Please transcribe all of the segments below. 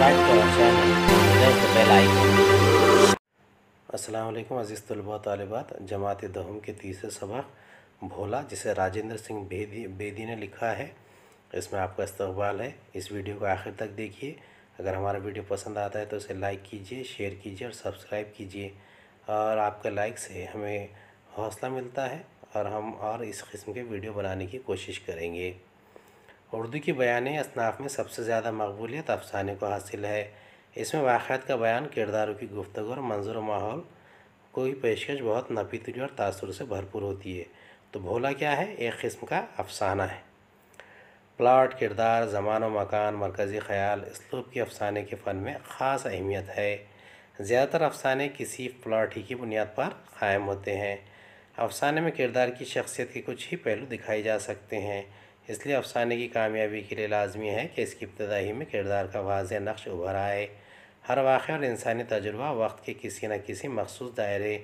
subscribe करो channel press the bell icon अस्सलाम वालेकुम अज़ीज़ तलबा तलबात जमात दहम के तीसरे सबक भोला जिसे राजेंद्र सिंह बेदी बेदी ने लिखा है इसमें आपका इस्तबाल है इस वीडियो को आखिर तक देखिए अगर हमारा वीडियो पसंद आता है तो इसे लाइक कीजिए शेयर कीजिए और सब्सक्राइब कीजिए और आपके लाइक से हमें हौसला मिलता है और हम और इस किस्म के वीडियो बनाने की कोशिश करेंगे उर्दू की बयान असनाफ में सबसे ज़्यादा मकबूलियत अफसाने को हासिल है इसमें वाक़ात का बयान किरदारों की गुफ्तु और मंजर माहौल कोई पेशकश बहुत नपीतरी और तासर से भरपूर होती है तो भोला क्या है एक किस्म का अफसाना है प्लाट किरदार जमान व मकान मरकज़ी ख्याल इसलूब के अफसाने के फ़न में ख़ास अहमियत है ज़्यादातर अफसाने किसी प्लाट ही की बुनियाद पर क़ायम होते हैं अफसाने में किरदार की शख्सियत के कुछ ही पहलू दिखाए जा सकते हैं इसलिए अफसाने की कामयाबी के लिए लाजमी है कि इसकी इब्तदाही में किरदार का वाज नक्श उभर आए हर वाक़ और इंसानी तजुर्बा वक्त के किसी न किसी मखसूस दायरे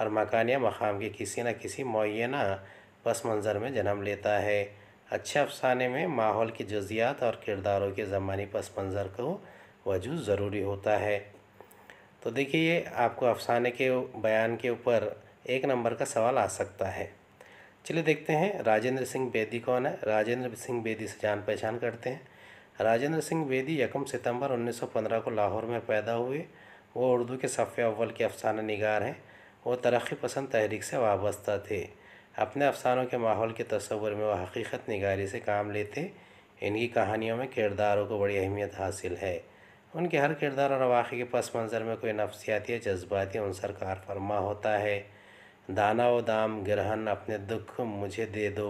और मकान या मकाम के किसी न किसी मुना पस मंज़र में जन्म लेता है अच्छे अफसाने में माहौल की जजियात और किरदारों के ज़मानी पस मंज़र को वजूद ज़रूरी होता है तो देखिए आपको अफसाने के बयान के ऊपर एक नंबर का सवाल आ सकता है चलिए देखते हैं राजेंद्र सिंह बेदी कौन है राजेंद्र सिंह बेदी से जान पहचान करते हैं राजेंद्र सिंह बेदी यकम सितंबर 1915 को लाहौर में पैदा हुए वो उर्दू के सफ़े अव्वल के अफसाना निगार हैं वो तरक्की पसंद तहरीक से वाबस्ता थे अपने अफसानों के माहौल के तस्वर में वह हकीकत निगारी से काम लेते इनकी कहानियों में किरदारों को बड़ी अहमियत हासिल है उनके हर किरदार और वाक़े के पस मंज़र में कोई नफसियाती या जज्बाती अनसर कार फरमा होता है दाना व दाम ग्रहण अपने दुख मुझे दे दो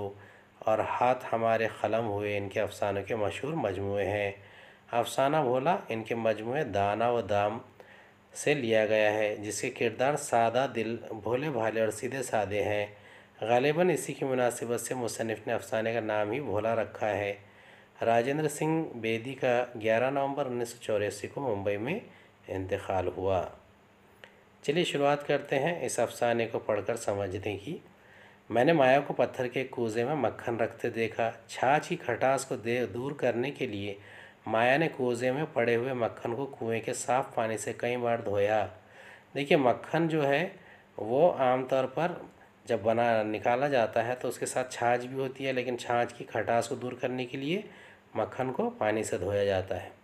और हाथ हमारे कलम हुए इनके अफसानों के मशहूर मजमू हैं अफसाना भोला इनके मजमू दाना व दाम से लिया गया है जिसके किरदार सादा दिल भोले भाले और सीधे सादे हैं गालिबा इसी की मुनासिबत से मुसनफ़ ने अफसाने का नाम ही भोला रखा है राजेंद्र सिंह बेदी का 11 नवंबर उन्नीस को मुंबई में इंतकाल हुआ चलिए शुरुआत करते हैं इस अफसाने को पढ़कर समझने की मैंने माया को पत्थर के कूजे में मक्खन रखते देखा छाछ की खटास को दे दूर करने के लिए माया ने कूजे में पड़े हुए मक्खन को कुएं के साफ़ पानी से कई बार धोया देखिए मक्खन जो है वो आमतौर पर जब बना निकाला जाता है तो उसके साथ छाछ भी होती है लेकिन छाछ की खटास को दूर करने के लिए मक्खन को पानी से धोया जाता है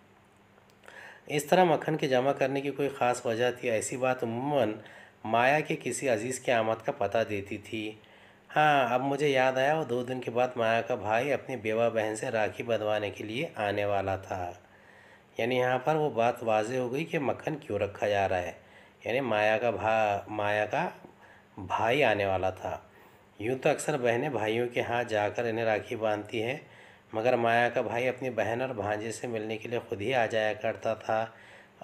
इस तरह मक्खन के जमा करने की कोई ख़ास वजह थी ऐसी बात उमूमन माया के किसी अजीज़ के आमद का पता देती थी हाँ अब मुझे याद आया और दो दिन के बाद माया का भाई अपनी बेवा बहन से राखी बंधवाने के लिए आने वाला था यानी यहाँ पर वो बात वाजे हो गई कि मक्खन क्यों रखा जा रहा है यानी माया का भा माया का भाई आने वाला था यूँ तो अक्सर बहनें भाइयों के हाथ जाकर इन्हें राखी बांधती हैं मगर माया का भाई अपनी बहन और भांजे से मिलने के लिए खुद ही आ जाया करता था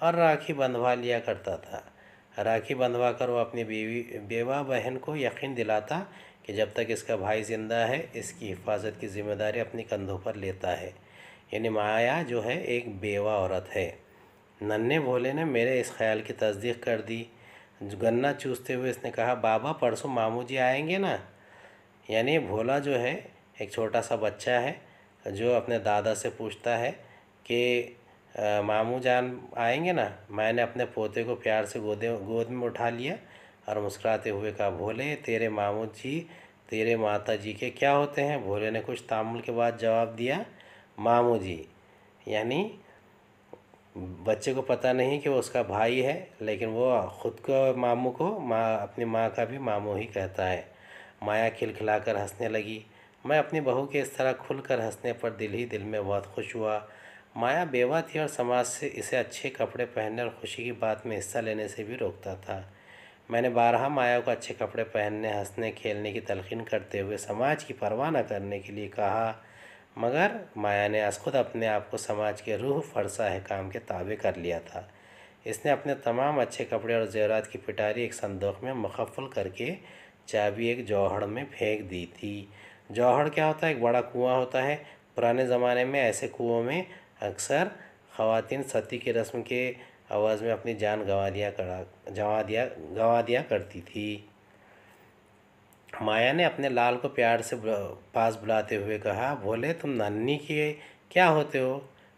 और राखी बंधवा लिया करता था राखी बंधवा कर वो अपनी बीवी बेवा बहन को यकीन दिलाता कि जब तक इसका भाई ज़िंदा है इसकी हिफाजत की जिम्मेदारी अपने कंधों पर लेता है यानी माया जो है एक बेवा औरत है नन्हे भोले ने मेरे इस ख्याल की तस्दीक कर दी गन्ना चूसते हुए इसने कहा बाबा परसों मामू जी आएंगे ना यानी भोला जो है एक छोटा सा बच्चा है जो अपने दादा से पूछता है कि मामू जान आएंगे ना मैंने अपने पोते को प्यार से गोदे गोद में उठा लिया और मुस्कुराते हुए कहा भोले तेरे मामू जी तेरे माता जी के क्या होते हैं भोले ने कुछ तामुल के बाद जवाब दिया मामू जी यानी बच्चे को पता नहीं कि वो उसका भाई है लेकिन वो ख़ुद को मामू को माँ अपनी माँ का भी मामू ही कहता है माया खिलखिलाकर हंसने लगी मैं अपनी बहू के इस तरह खुलकर हंसने पर दिल ही दिल में बहुत खुश हुआ माया बेवा थी और समाज से इसे अच्छे कपड़े पहनने और खुशी की बात में हिस्सा लेने से भी रोकता था मैंने बारह माया को अच्छे कपड़े पहनने हंसने खेलने की तलखीन करते हुए समाज की परवाह न करने के लिए कहा मगर माया ने आज खुद अपने आप को समाज के रूह फरसा काम के ताबे कर लिया था इसने अपने तमाम अच्छे कपड़े और जेवरात की पिटारी एक संदूक में मुखफल करके चाबी एक जौहड़ में फेंक दी थी जौहड़ क्या होता है एक बड़ा कुआँ होता है पुराने ज़माने में ऐसे कुओं में अक्सर ख़वातीन सती की रस्म के आवाज़ में अपनी जान गंवा दिया करा गंवा दिया गंवा दिया करती थी माया ने अपने लाल को प्यार से पास बुलाते हुए कहा भोले तुम नन्नी के क्या होते हो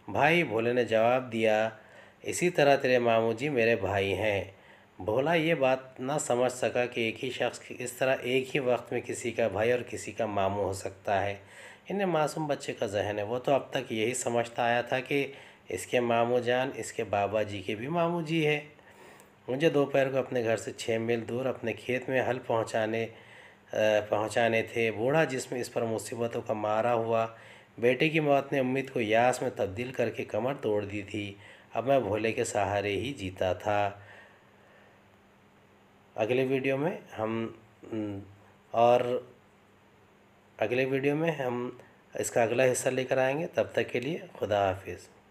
भाई भोले ने जवाब दिया इसी तरह तेरे मामू जी मेरे भाई हैं भोला ये बात ना समझ सका कि एक ही शख्स इस तरह एक ही वक्त में किसी का भाई और किसी का मामू हो सकता है इन्हें मासूम बच्चे का जहन है वो तो अब तक यही समझता आया था कि इसके मामू जान इसके बाबा जी के भी मामू जी है मुझे दोपहर को अपने घर से छः मील दूर अपने खेत में हल पहुँचाने पहुँचाने थे बूढ़ा जिसमें इस पर मुसीबतों का मारा हुआ बेटे की मौत ने उम्मीद को यास में तब्दील करके कमर तोड़ दी थी अब मैं भोले के सहारे ही जीता था अगले वीडियो में हम और अगले वीडियो में हम इसका अगला हिस्सा लेकर आएंगे तब तक के लिए खुदा हाफिज़